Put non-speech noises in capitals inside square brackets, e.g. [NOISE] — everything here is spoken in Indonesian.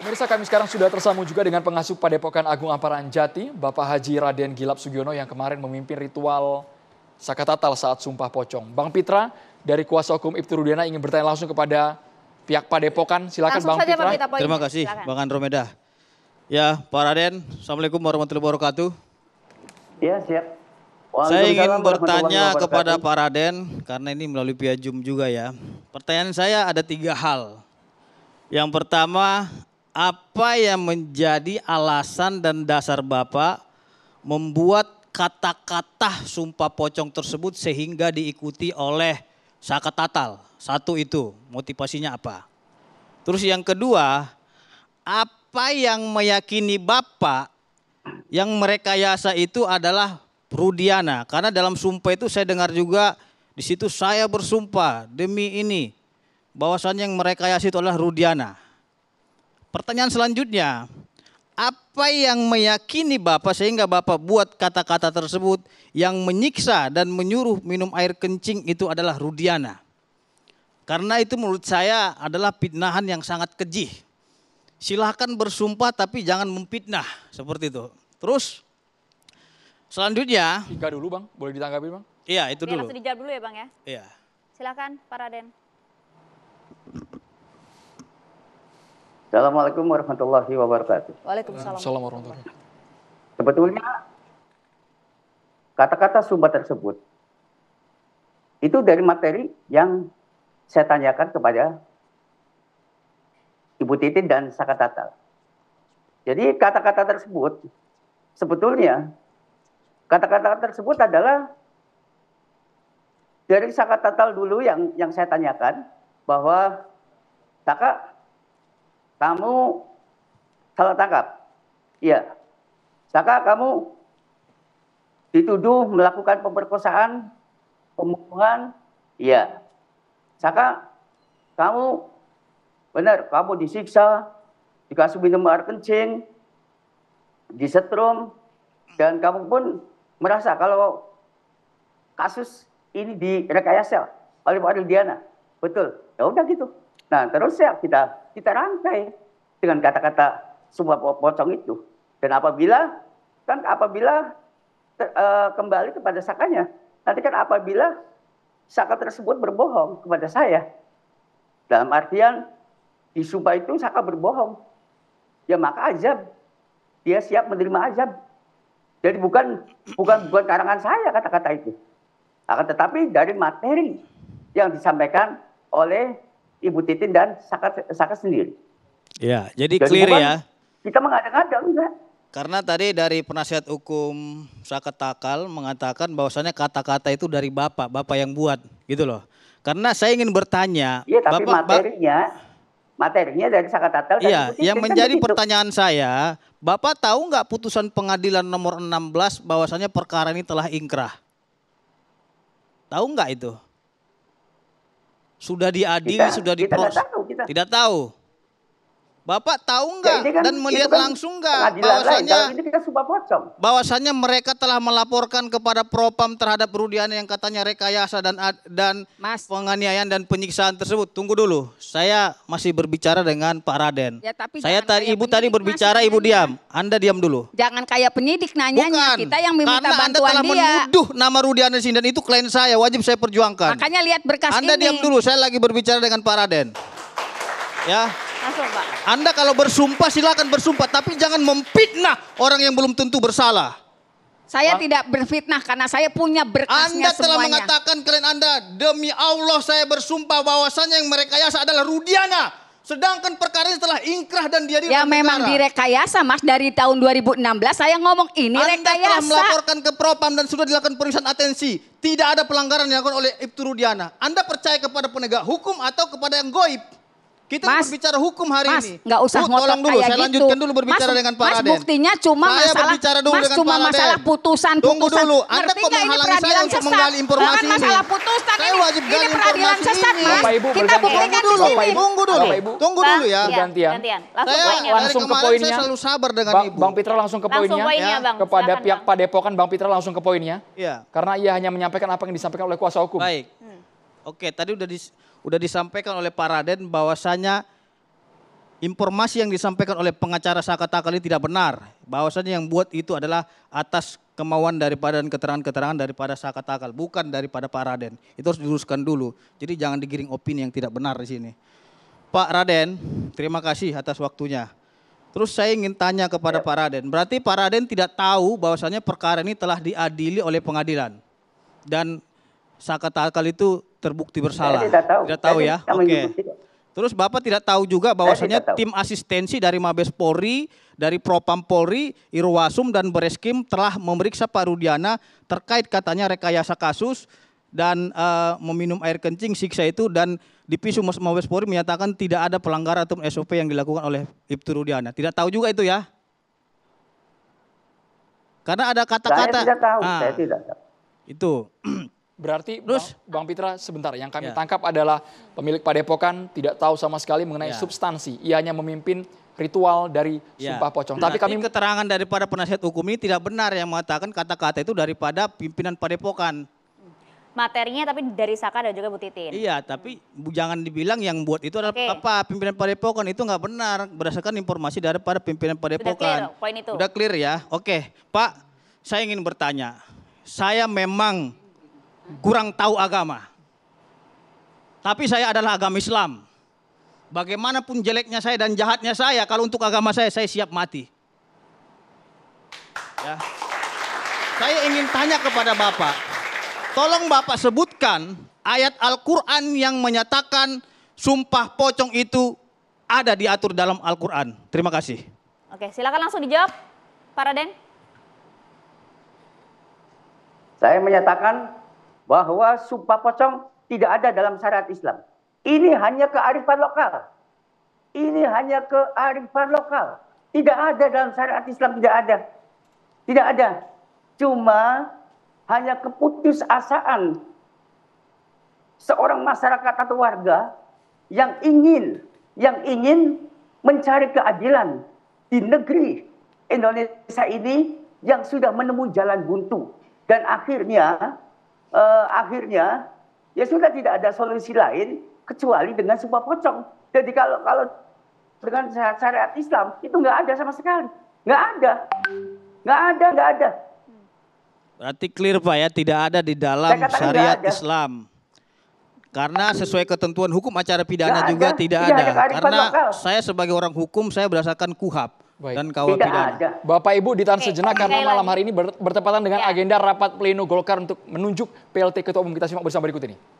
Pemirsa kami sekarang sudah tersambung juga dengan pengasuh Padepokan Agung Amparan Jati, Bapak Haji Raden Gilap Sugiono yang kemarin memimpin ritual Sakatatal saat Sumpah Pocong. Bang Pitra dari Kuasa Hukum Rudiana ingin bertanya langsung kepada pihak Padepokan. Silakan Bang Pitra. Bang Terima kasih Silakan. Bang Andromeda. Ya, Pak Raden, Assalamualaikum warahmatullahi wabarakatuh. Ya, siap. Saya ingin bertanya kepada Pak Raden, karena ini melalui via Zoom juga ya. Pertanyaan saya ada tiga hal. Yang pertama, apa yang menjadi alasan dan dasar Bapak membuat kata-kata sumpah pocong tersebut sehingga diikuti oleh Saka tatal? Satu itu, motivasinya apa? Terus yang kedua, apa yang meyakini Bapak yang mereka yasa itu adalah Rudiana. Karena dalam sumpah itu saya dengar juga di situ saya bersumpah demi ini bahwasannya yang yasa itu adalah Rudiana. Pertanyaan selanjutnya, apa yang meyakini Bapak sehingga Bapak buat kata-kata tersebut yang menyiksa dan menyuruh minum air kencing itu adalah Rudiana? Karena itu menurut saya adalah fitnahan yang sangat keji. Silahkan bersumpah tapi jangan memfitnah seperti itu. Terus selanjutnya. Tiga dulu bang, boleh ditanggapi bang? Iya itu Biar dulu. dijawab dulu ya bang ya? Iya. Silakan Pak Raden. Assalamualaikum warahmatullahi wabarakatuh. Waalaikumsalam. warahmatullahi wabarakatuh. Sebetulnya kata-kata sumber tersebut itu dari materi yang saya tanyakan kepada Ibu Titin dan Saka Tatal. Jadi kata-kata tersebut sebetulnya kata-kata tersebut adalah dari Saka Tatal dulu yang yang saya tanyakan bahwa Saka kamu salah tangkap. Iya. Saka kamu dituduh melakukan pemerkosaan, pembunuhan. Iya. Saka kamu benar, kamu disiksa, dikasih minum air kencing, disetrum, dan kamu pun merasa kalau kasus ini direkayasa oleh Pak Diana. Betul. Ya udah gitu. Nah, terus ya kita kita rangkai dengan kata-kata semua pocong itu. Dan apabila kan apabila ter, uh, eh, kembali kepada sakanya, nanti kan apabila saka tersebut berbohong kepada saya. Dalam artian di sumpah itu saka berbohong. Ya maka azab. Dia siap menerima azab. Jadi bukan bukan bukan karangan saya kata-kata itu. Akan tetapi dari materi yang disampaikan oleh Ibu Titin dan Saka, Saka sendiri. Ya, jadi Dan clear ya. Kita mengada-ngada enggak. Karena tadi dari penasihat hukum Saka Takal mengatakan bahwasannya kata-kata itu dari Bapak, Bapak yang buat gitu loh. Karena saya ingin bertanya. Iya tapi Bapak, materinya, materinya dari Saka Takal. Iya, yang kan menjadi kan pertanyaan saya, Bapak tahu nggak putusan pengadilan nomor 16 bahwasannya perkara ini telah ingkrah? Tahu nggak itu? Sudah diadili, kita, sudah diproses. Tidak tahu. Kita. Tidak tahu. Bapak tahu nggak kan, dan melihat kan langsung nggak bahwasannya kan bahwasannya mereka telah melaporkan kepada Propam terhadap Rudiana yang katanya rekayasa dan dan Mas. penganiayaan dan penyiksaan tersebut. Tunggu dulu, saya masih berbicara dengan Pak Raden. Ya, tapi saya tadi ibu tadi berbicara, ibu diam. Anda diam dulu. Jangan kayak penyidik nanya kita yang meminta karena bantuan Anda telah dia. menuduh nama Rudiana sini dan itu klien saya, wajib saya perjuangkan. Makanya lihat berkas anda ini. Anda diam dulu, saya lagi berbicara dengan Pak Raden. Ya, Langsung Pak. Anda kalau bersumpah silakan bersumpah, tapi jangan memfitnah orang yang belum tentu bersalah. Saya tidak berfitnah karena saya punya berkasnya Anda telah semuanya. mengatakan klien Anda, demi Allah saya bersumpah bahwasannya yang mereka merekayasa adalah Rudiana. Sedangkan perkara ini telah ingkrah dan dia Ya memang negara. direkayasa Mas dari tahun 2016 saya ngomong ini Anda rekayasa. Anda telah melaporkan ke Propam dan sudah dilakukan perusahaan atensi. Tidak ada pelanggaran yang dilakukan oleh Ibtu Rudiana. Anda percaya kepada penegak hukum atau kepada yang goib? Kita mas, berbicara hukum hari mas, ini. Mas, nggak usah Bu, ngotot tolong dulu, saya lanjutkan gitu. dulu berbicara mas, dengan Pak mas, Raden. Mas, buktinya cuma saya masalah, berbicara dulu mas, dengan cuma Pak masalah putusan, putusan. Tunggu dulu, Anda kok menghalangi saya untuk menggali informasi Bukan ini? masalah putusan, saya wajib gali informasi sesat, ini. Mas. Bapak, Ibu, Kita buktikan dulu, di Tunggu dulu, tunggu dulu ya. Gantian. Saya langsung ke poinnya. Saya selalu sabar dengan Ibu. Bang ya. Pitra langsung ke poinnya. Kepada pihak Pak Depokan, Bang Pitra langsung ke poinnya. Karena ia hanya menyampaikan apa yang disampaikan oleh kuasa hukum. Baik. Oke, tadi udah dis, udah disampaikan oleh Pak Raden bahwasanya informasi yang disampaikan oleh pengacara takal ini tidak benar. Bahwasanya yang buat itu adalah atas kemauan daripada dan keterangan-keterangan daripada Saka takal, bukan daripada Pak Raden. Itu harus diluruskan dulu. Jadi jangan digiring opini yang tidak benar di sini. Pak Raden, terima kasih atas waktunya. Terus saya ingin tanya kepada ya. Pak Raden. Berarti Pak Raden tidak tahu bahwasanya perkara ini telah diadili oleh pengadilan. Dan Saka takal itu terbukti bersalah. Saya tidak tahu. Tidak tahu Saya ya. Oke. Okay. Terus Bapak tidak tahu juga bahwasanya tim asistensi dari Mabes Polri, dari Propam Polri, Irwasum dan Bereskim telah memeriksa Pak Rudiana terkait katanya rekayasa kasus dan uh, meminum air kencing siksa itu dan di Pisum Mabes Polri menyatakan tidak ada pelanggaran atau SOP yang dilakukan oleh Ibtu Rudiana. Tidak tahu juga itu ya? Karena ada kata-kata. Saya tidak tahu, nah, saya tidak tahu. Itu. [CLEARS THROAT] Berarti Terus, Bang, Bang Pitra sebentar yang kami ya. tangkap adalah pemilik padepokan tidak tahu sama sekali mengenai ya. substansi. Ia hanya memimpin ritual dari ya. sumpah pocong. Berarti Tapi kami keterangan daripada penasihat hukum ini tidak benar yang mengatakan kata-kata itu daripada pimpinan padepokan materinya tapi dari Saka dan juga Bu Titin. Iya, tapi hmm. jangan dibilang yang buat itu adalah okay. apa pimpinan Padepokan itu nggak benar berdasarkan informasi daripada pimpinan Padepokan. Sudah clear poin itu. Sudah clear ya. Oke, Pak, saya ingin bertanya. Saya memang kurang tahu agama. Tapi saya adalah agama Islam. Bagaimanapun jeleknya saya dan jahatnya saya, kalau untuk agama saya, saya siap mati. Ya. Saya ingin tanya kepada Bapak, tolong Bapak sebutkan ayat Al-Quran yang menyatakan sumpah pocong itu ada diatur dalam Al-Quran. Terima kasih. Oke, silakan langsung dijawab, Pak Raden. Saya menyatakan bahwa sumpah pocong tidak ada dalam syariat Islam. Ini hanya kearifan lokal. Ini hanya kearifan lokal. Tidak ada dalam syariat Islam, tidak ada. Tidak ada. Cuma hanya keputusasaan seorang masyarakat atau warga yang ingin yang ingin mencari keadilan di negeri Indonesia ini yang sudah menemui jalan buntu dan akhirnya uh, akhirnya ya sudah tidak ada solusi lain kecuali dengan sebuah pocong. Jadi kalau kalau dengan syariat Islam itu nggak ada sama sekali, nggak ada, nggak ada, nggak ada. Berarti clear pak ya, tidak ada di dalam syariat Islam. Karena sesuai ketentuan hukum acara pidana gak juga ada. tidak, ada. Karena saya sebagai orang hukum saya berdasarkan Kuhap. Baik. Dan kawal tidak pidana. Ada. Bapak Ibu ditahan Oke, sejenak karena malam hari ini bertepatan dengan ya. agenda rapat pleno Golkar untuk menunjuk PLT Ketua Umum. Kita simak bersama berikut ini.